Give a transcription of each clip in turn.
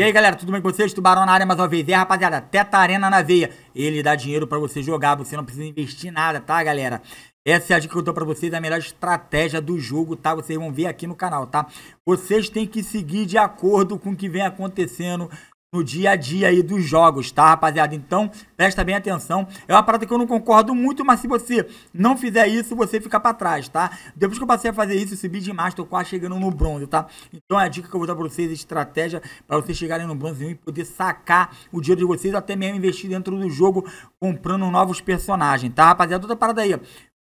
E aí, galera, tudo bem com vocês? Tubarão na área mais uma vez. É, rapaziada, Teta Arena na veia. Ele dá dinheiro para você jogar, você não precisa investir nada, tá, galera? Essa é a dica que eu dou pra vocês, a melhor estratégia do jogo, tá? Vocês vão ver aqui no canal, tá? Vocês têm que seguir de acordo com o que vem acontecendo no dia a dia aí dos jogos, tá, rapaziada? Então, presta bem atenção. É uma parada que eu não concordo muito, mas se você não fizer isso, você fica para trás, tá? Depois que eu passei a fazer isso, eu subi demais, tô quase chegando no bronze, tá? Então é a dica que eu vou dar pra vocês, estratégia para vocês chegarem no bronze e poder sacar o dinheiro de vocês, até mesmo investir dentro do jogo, comprando novos personagens, tá, rapaziada? Outra parada aí,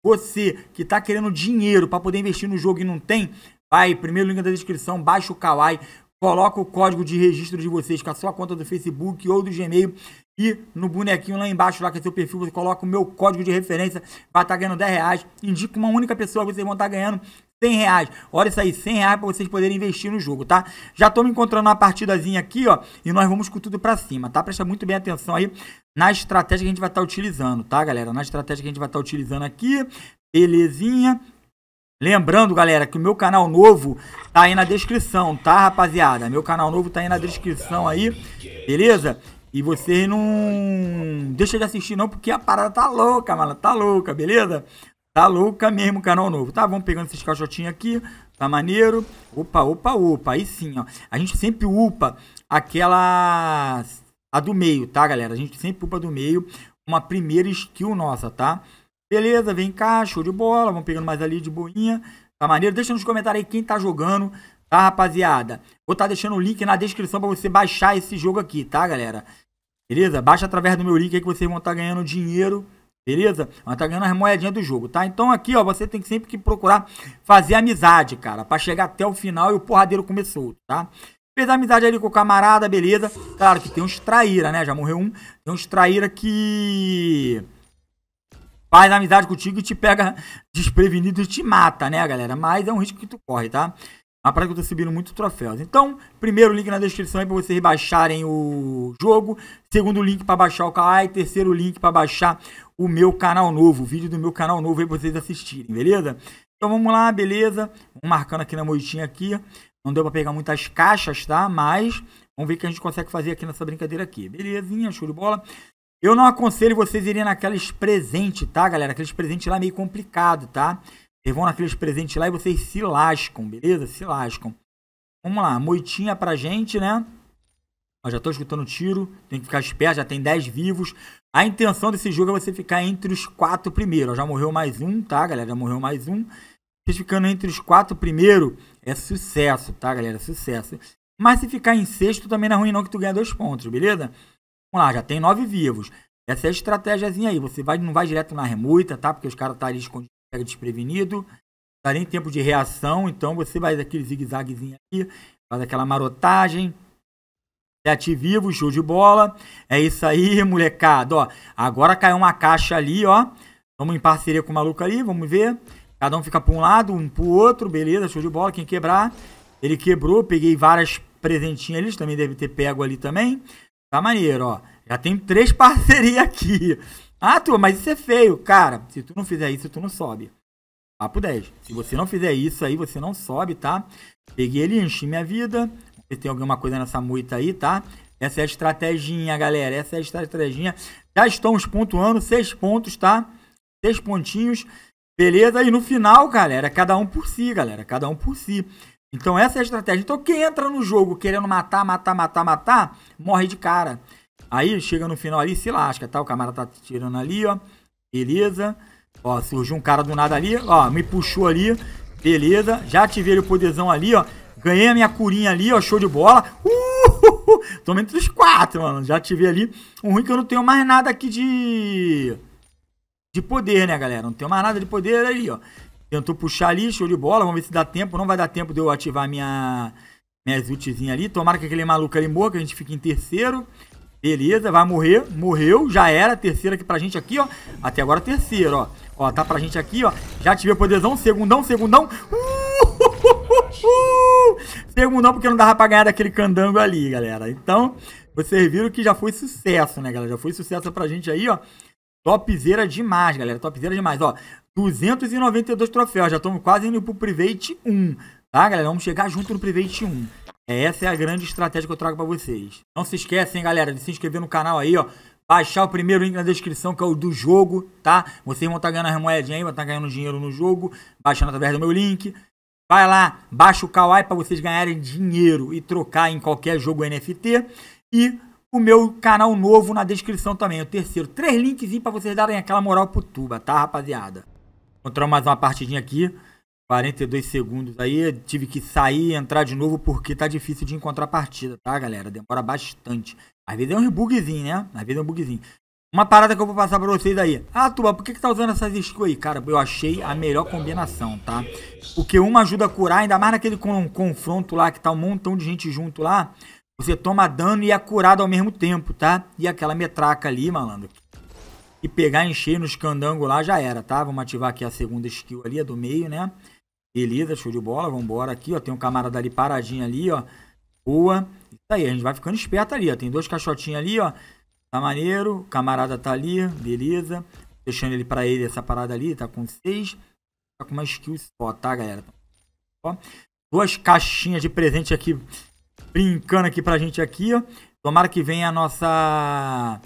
você que tá querendo dinheiro para poder investir no jogo e não tem, vai, primeiro link da descrição, baixa o Kawaii, Coloca o código de registro de vocês com a sua conta do Facebook ou do Gmail e no bonequinho lá embaixo, lá que é seu perfil, você coloca o meu código de referência, vai estar tá ganhando 10 reais. Indica uma única pessoa, vocês vão estar tá ganhando 100 reais. Olha isso aí, 100 reais para vocês poderem investir no jogo, tá? Já estou me encontrando uma partidazinha aqui, ó, e nós vamos com tudo para cima, tá? Presta muito bem atenção aí na estratégia que a gente vai estar tá utilizando, tá, galera? Na estratégia que a gente vai estar utilizando aqui, belezinha. Lembrando, galera, que o meu canal novo tá aí na descrição, tá, rapaziada? Meu canal novo tá aí na descrição aí, beleza? E vocês não deixa de assistir não, porque a parada tá louca, mano, tá louca, beleza? Tá louca mesmo o canal novo, tá? Vamos pegando esses caixotinhos aqui, tá maneiro? Opa, opa, opa, aí sim, ó. A gente sempre upa aquela... a do meio, tá, galera? A gente sempre upa do meio uma primeira skill nossa, tá? Tá? Beleza, vem cá, show de bola. Vamos pegando mais ali de boinha. Tá maneiro? Deixa nos comentários aí quem tá jogando, tá, rapaziada? Vou tá deixando o link na descrição pra você baixar esse jogo aqui, tá, galera? Beleza? Baixa através do meu link aí que vocês vão estar tá ganhando dinheiro, beleza? Vão estar tá ganhando as moedinhas do jogo, tá? Então aqui, ó, você tem que sempre que procurar fazer amizade, cara, pra chegar até o final e o porradeiro começou, tá? Fez amizade ali com o camarada, beleza? Claro que tem uns traíra, né? Já morreu um. Tem uns traíra que faz amizade contigo e te pega desprevenido e te mata, né, galera? Mas é um risco que tu corre, tá? A prática eu tô subindo muito troféus. Então, primeiro link na descrição aí pra vocês baixarem o jogo. Segundo link para baixar o e Terceiro link para baixar o meu canal novo. O vídeo do meu canal novo aí pra vocês assistirem, beleza? Então vamos lá, beleza? Vamos marcando aqui na moitinha aqui. Não deu pra pegar muitas caixas, tá? Mas vamos ver o que a gente consegue fazer aqui nessa brincadeira aqui. Belezinha, show de bola. Eu não aconselho vocês irem naqueles presente, tá, galera? Aqueles presentes lá é meio complicado, tá? Vocês vão naqueles presentes lá e vocês se lascam, beleza? Se lascam. Vamos lá, moitinha pra gente, né? Ó, já tô escutando tiro, tem que ficar esperto, já tem 10 vivos. A intenção desse jogo é você ficar entre os quatro primeiros. Ó, já morreu mais um, tá, galera? Já morreu mais um. Vocês ficando entre os quatro primeiros é sucesso, tá, galera? sucesso. Mas se ficar em sexto também não é ruim não que tu ganha dois pontos, beleza? Vamos lá, já tem nove vivos. Essa é a estratégiazinha aí. Você vai, não vai direto na remuita, tá? Porque os caras estão tá ali escondidos, pega desprevenido. Não dá nem tempo de reação, então você vai daquele zigue-zaguezinho aqui, faz aquela marotagem. Sete vivos, show de bola. É isso aí, molecada. Ó, agora caiu uma caixa ali, ó. Vamos em parceria com o maluco ali, vamos ver. Cada um fica para um lado, um para o outro, beleza, show de bola. Quem quebrar, ele quebrou. Peguei várias presentinhas ali, também deve ter pego ali também. Tá maneiro, ó. Já tem três parcerias aqui. Ah, tu, mas isso é feio. Cara, se tu não fizer isso, tu não sobe. Papo 10. Se você não fizer isso aí, você não sobe, tá? Peguei ele, enchi minha vida. Se tem alguma coisa nessa moita aí, tá? Essa é a estratégia, galera. Essa é a estratégia. Já estamos pontuando. Seis pontos, tá? Seis pontinhos. Beleza? E no final, galera, cada um por si, galera. Cada um por si. Então essa é a estratégia. Então quem entra no jogo querendo matar, matar, matar, matar, morre de cara. Aí chega no final ali, se lasca, tá? O camarada tá tirando ali, ó. Beleza. Ó, surgiu um cara do nada ali, ó, me puxou ali. Beleza. Já ativei o poderzão ali, ó. Ganhei a minha curinha ali, ó, show de bola. Uh! Toma entre os quatro, mano. Já ativei ali. O ruim é que eu não tenho mais nada aqui de... De poder, né, galera? Não tenho mais nada de poder ali, ó. Tentou puxar ali, show de bola. Vamos ver se dá tempo. Não vai dar tempo de eu ativar minha, minhas ali. Tomara que aquele maluco ali morra, que a gente fique em terceiro. Beleza, vai morrer. Morreu, já era. Terceiro aqui pra gente aqui, ó. Até agora terceiro, ó. Ó, tá pra gente aqui, ó. Já ativei o poderzão. Segundão, segundão. Uh! Segundão porque não dava pra ganhar daquele candango ali, galera. Então, vocês viram que já foi sucesso, né, galera? Já foi sucesso pra gente aí, ó. Topzera demais, galera. Topzera demais, ó. 292 troféus. Já estamos quase indo pro Private 1. Tá, galera? Vamos chegar junto no Private 1. É, essa é a grande estratégia que eu trago para vocês. Não se esquecem, galera, de se inscrever no canal aí, ó. Baixar o primeiro link na descrição, que é o do jogo, tá? Vocês vão estar tá ganhando as moedinhas aí, vão estar tá ganhando dinheiro no jogo. Baixando através do meu link. Vai lá, baixa o Kawaii para vocês ganharem dinheiro e trocar em qualquer jogo NFT. E o meu canal novo na descrição também, o terceiro. Três linkzinhos para vocês darem aquela moral pro Tuba, tá, rapaziada? Encontramos mais uma partidinha aqui. 42 segundos aí. Tive que sair e entrar de novo porque tá difícil de encontrar partida, tá, galera? Demora bastante. Às vezes é um bugzinho, né? Às vezes é um bugzinho. Uma parada que eu vou passar pra vocês aí. Ah, Tuba, por que, que tá usando essas skills aí? Cara, eu achei a melhor combinação, tá? Porque uma ajuda a curar, ainda mais naquele confronto lá, que tá um montão de gente junto lá. Você toma dano e é curado ao mesmo tempo, tá? E aquela metraca ali, malandro, e pegar encher nos candango lá, já era, tá? Vamos ativar aqui a segunda skill ali, a do meio, né? Beleza, show de bola, vambora aqui, ó. Tem um camarada ali paradinho ali, ó. Boa. Isso aí, a gente vai ficando esperto ali, ó. Tem dois caixotinhos ali, ó. Tá maneiro, o camarada tá ali, beleza. Deixando ele pra ele essa parada ali, tá com seis. Tá com uma skill só, tá, galera? Ó. Duas caixinhas de presente aqui, brincando aqui pra gente aqui, ó. Tomara que venha a nossa...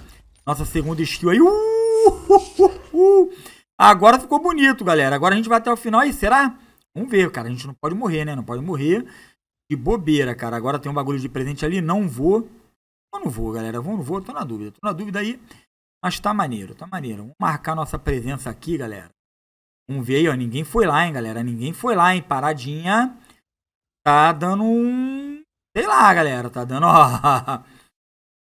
Nossa segunda skill aí. Uh! Agora ficou bonito, galera. Agora a gente vai até o final e será? Vamos ver, cara. A gente não pode morrer, né? Não pode morrer de bobeira, cara. Agora tem um bagulho de presente ali. Não vou. Eu não vou, galera. Eu não vou. Eu tô na dúvida. tô na dúvida aí. Mas tá maneiro, tá maneiro. Vamos marcar nossa presença aqui, galera. Vamos ver aí, ó. Ninguém foi lá, hein, galera. Ninguém foi lá, hein. Paradinha. Tá dando um... Sei lá, galera. Tá dando, ó...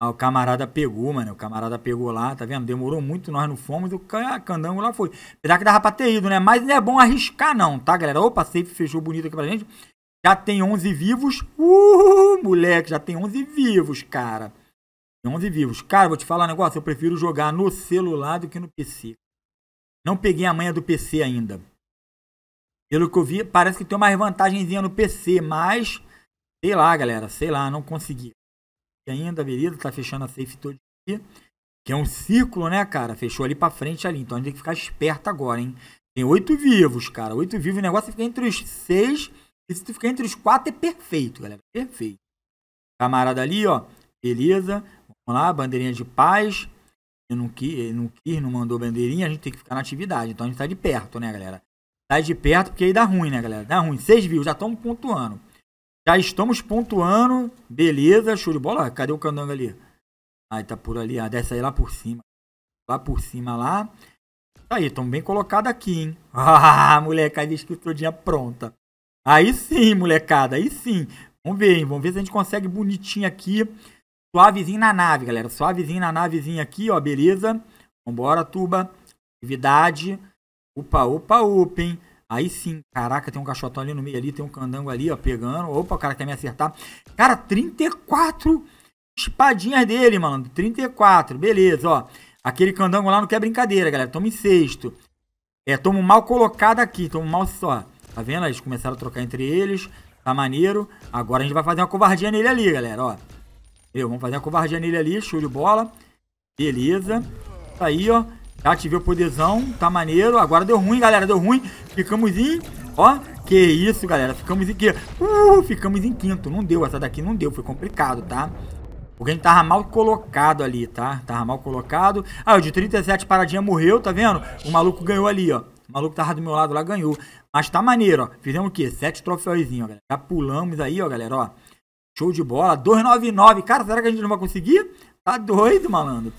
Ah, o camarada pegou, mano. O camarada pegou lá, tá vendo? Demorou muito, nós não fomos. O candango lá foi. Será que dava pra ter ido, né? Mas não é bom arriscar, não, tá, galera? Opa, safe fechou bonito aqui pra gente. Já tem 11 vivos. Uh, moleque, já tem 11 vivos, cara. 11 vivos. Cara, vou te falar um negócio. Eu prefiro jogar no celular do que no PC. Não peguei a manha do PC ainda. Pelo que eu vi, parece que tem uma vantagenzinha no PC, mas. Sei lá, galera. Sei lá, não consegui ainda, beleza? Tá fechando a safe todo dia. Que é um ciclo, né, cara? Fechou ali pra frente ali. Então a gente tem que ficar esperto agora, hein? Tem oito vivos, cara. Oito vivos. O negócio é fica entre os seis. E se tu ficar entre os quatro, é perfeito, galera. Perfeito. Camarada ali, ó. Beleza. Vamos lá, bandeirinha de paz. Ele não quis, ele não, quis não mandou bandeirinha. A gente tem que ficar na atividade. Então a gente tá de perto, né, galera? Tá de perto porque aí dá ruim, né, galera? Dá ruim. Seis vivos, já estamos pontuando. Já estamos pontuando. Beleza, show de bola. Cadê o candanga ali? Aí tá por ali. Ah, desce aí lá por cima. Lá por cima, lá. Aí, tão bem colocado aqui, hein? Ah, molecada, escriturinha pronta. Aí sim, molecada, aí sim. Vamos ver, hein? Vamos ver se a gente consegue bonitinho aqui. Suavezinho na nave, galera. Suavezinho na navezinha aqui, ó. Beleza? Vambora, tuba. Atividade. Opa, opa, opa, hein? Aí sim, caraca, tem um cachotão ali no meio ali, tem um candango ali, ó, pegando. Opa, o cara quer me acertar. Cara, 34 espadinhas dele, mano. 34, beleza, ó. Aquele candango lá não quer brincadeira, galera. Toma em sexto. É, toma um mal colocado aqui, toma um mal só. Tá vendo? Eles começaram a trocar entre eles. Tá maneiro. Agora a gente vai fazer uma covardia nele ali, galera, ó. Eu, vamos fazer uma covardia nele ali, show de bola. Beleza. Tá aí, ó. Já tá? ativei o poderzão, tá maneiro. Agora deu ruim, galera, deu ruim. Ficamos em... Ó, que isso, galera. Ficamos em quê? Uh, ficamos em quinto. Não deu, essa daqui não deu. Foi complicado, tá? O game tava mal colocado ali, tá? Tava mal colocado. Ah, o de 37 paradinha morreu, tá vendo? O maluco ganhou ali, ó. O maluco tava do meu lado lá, ganhou. Mas tá maneiro, ó. Fizemos o quê? Sete troféuzinhos, ó, galera. Já pulamos aí, ó, galera, ó. Show de bola. 299. Cara, será que a gente não vai conseguir? Tá doido, malandro.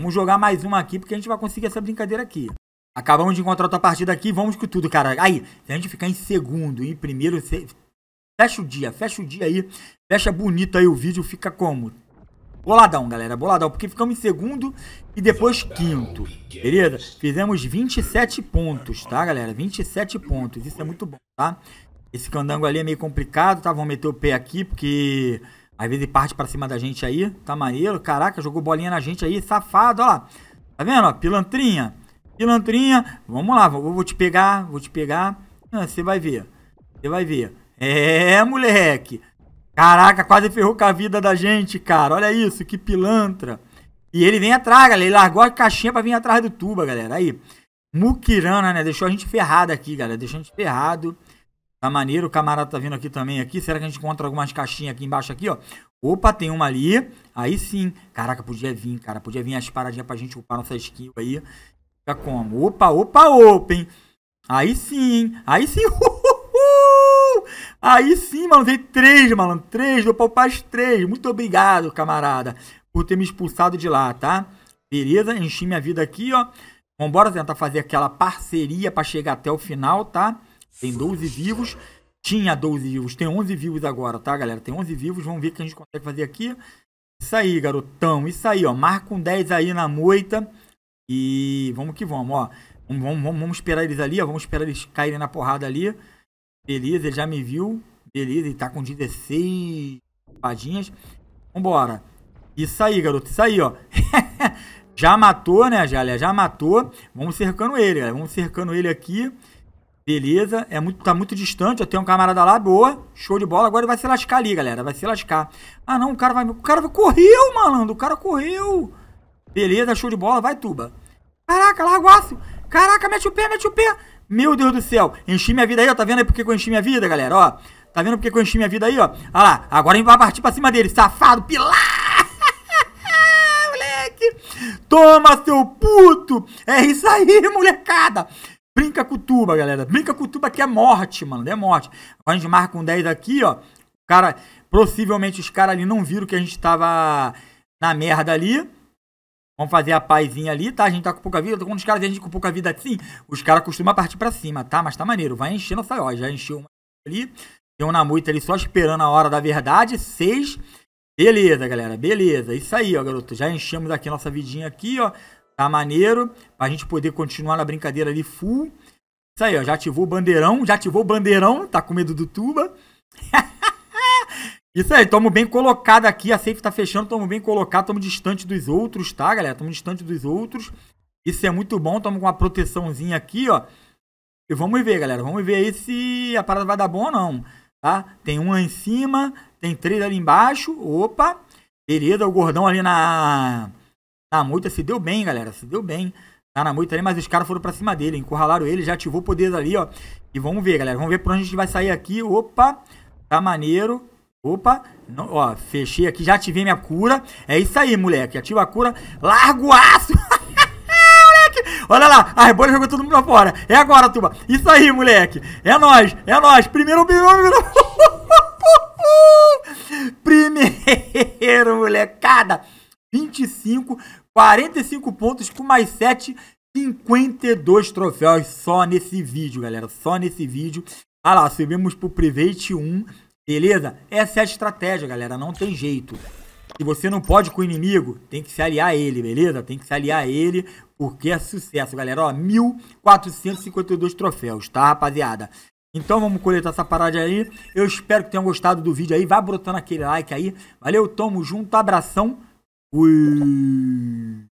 Vamos jogar mais uma aqui, porque a gente vai conseguir essa brincadeira aqui. Acabamos de encontrar outra partida aqui, vamos com tudo, cara. Aí, se a gente ficar em segundo e primeiro, fecha o dia, fecha o dia aí. Fecha bonito aí o vídeo, fica como? Boladão, galera, boladão, porque ficamos em segundo e depois quinto, beleza? Fizemos 27 pontos, tá, galera? 27 pontos, isso é muito bom, tá? Esse candango ali é meio complicado, tá? Vamos meter o pé aqui, porque às vezes parte pra cima da gente aí. Tá maneiro. Caraca, jogou bolinha na gente aí. Safado, ó Tá vendo, ó? Pilantrinha. Pilantrinha. Vamos lá, vou, vou te pegar. Vou te pegar. Ah, você vai ver. Você vai ver. É, moleque. Caraca, quase ferrou com a vida da gente, cara. Olha isso, que pilantra. E ele vem atrás, galera. Ele largou a caixinha pra vir atrás do tuba, galera. Aí. Mukirana, né? Deixou a gente ferrado aqui, galera. Deixou a gente ferrado. Tá maneiro, o camarada tá vindo aqui também aqui. Será que a gente encontra algumas caixinhas aqui embaixo aqui, ó? Opa, tem uma ali. Aí sim. Caraca, podia vir, cara. Podia vir as paradinhas pra gente upar nossa skill aí. Fica como? Opa, opa, opa, hein? Aí sim, Aí sim. Aí sim, mano. Tem três, malandro. Três. Vou poupar as três. Muito obrigado, camarada. Por ter me expulsado de lá, tá? Beleza? Enchi minha vida aqui, ó. Vambora tentar fazer aquela parceria pra chegar até o final, Tá? Tem 12 vivos. Tinha 12 vivos, tem 11 vivos agora, tá, galera? Tem 11 vivos, vamos ver o que a gente consegue fazer aqui. Isso aí, garotão, isso aí, ó. Marca um 10 aí na moita. E vamos que vamos, ó. Vamos, vamos, vamos esperar eles ali, ó. Vamos esperar eles caírem na porrada ali. Beleza, ele já me viu. Beleza, ele tá com 16 espadinhas. Vambora. Isso aí, garoto, isso aí, ó. já matou, né, Jalé? Já matou. Vamos cercando ele, galera. Vamos cercando ele aqui. Beleza, é muito, tá muito distante. Eu tenho um camarada lá, boa, show de bola. Agora ele vai se lascar ali, galera. Vai se lascar. Ah, não, o cara vai. O cara correu, malandro. O cara correu. Beleza, show de bola. Vai, tuba. Caraca, larguaço. Caraca, mete o pé, mete o pé. Meu Deus do céu. Enchi minha vida aí, ó. Tá vendo aí porque que eu enchi minha vida, galera? Ó. Tá vendo porque que eu enchi minha vida aí, ó? Olha lá. Agora a gente vai partir pra cima dele. Safado, pilar. Toma, seu puto! É isso aí, molecada! Brinca com tuba, galera. Brinca com tuba que é morte, mano. É morte. A gente marca um 10 aqui, ó. Cara, possivelmente os caras ali não viram que a gente tava na merda ali. Vamos fazer a pazinha ali, tá? A gente tá com pouca vida. Quando os caras a gente com pouca vida assim, os caras costumam partir pra cima, tá? Mas tá maneiro. Vai enchendo essa, ó. Já encheu uma ali. Tem uma na ali só esperando a hora da verdade. Seis. Beleza, galera. Beleza. Isso aí, ó, garoto. Já enchemos aqui a nossa vidinha aqui, ó. Tá maneiro? Pra gente poder continuar na brincadeira ali full. Isso aí, ó. Já ativou o bandeirão. Já ativou o bandeirão. Tá com medo do tuba. Isso aí, tamo bem colocado aqui. A safe tá fechando, tamo bem colocado, tamo distante dos outros, tá, galera? Tamo distante dos outros. Isso é muito bom, tamo com uma proteçãozinha aqui, ó. E vamos ver, galera. Vamos ver aí se a parada vai dar bom ou não, tá? Tem uma em cima, tem três ali embaixo. Opa! Beleza, o gordão ali na na moita se deu bem, galera. Se deu bem. Tá na moita ali, mas os caras foram pra cima dele. Encurralaram ele, já ativou o poder ali, ó. E vamos ver, galera. Vamos ver por onde a gente vai sair aqui. Opa, tá maneiro. Opa, não, ó, fechei aqui, já ativei minha cura. É isso aí, moleque. Ativa a cura. Largo o aço. Olha lá, a Rebola jogou todo mundo pra fora. É agora, turma. Isso aí, moleque. É nós, é nós. Primeiro, primeiro, primeiro. Primeiro, molecada. 25 45 pontos com mais 7, 52 troféus só nesse vídeo, galera. Só nesse vídeo. Olha lá, subimos pro Private 1, beleza? Essa é a estratégia, galera. Não tem jeito. Se você não pode com o inimigo, tem que se aliar a ele, beleza? Tem que se aliar a ele, porque é sucesso, galera. Ó, 1.452 troféus, tá, rapaziada? Então vamos coletar essa parada aí. Eu espero que tenham gostado do vídeo aí. Vai brotando aquele like aí. Valeu, tamo junto, abração. 喂。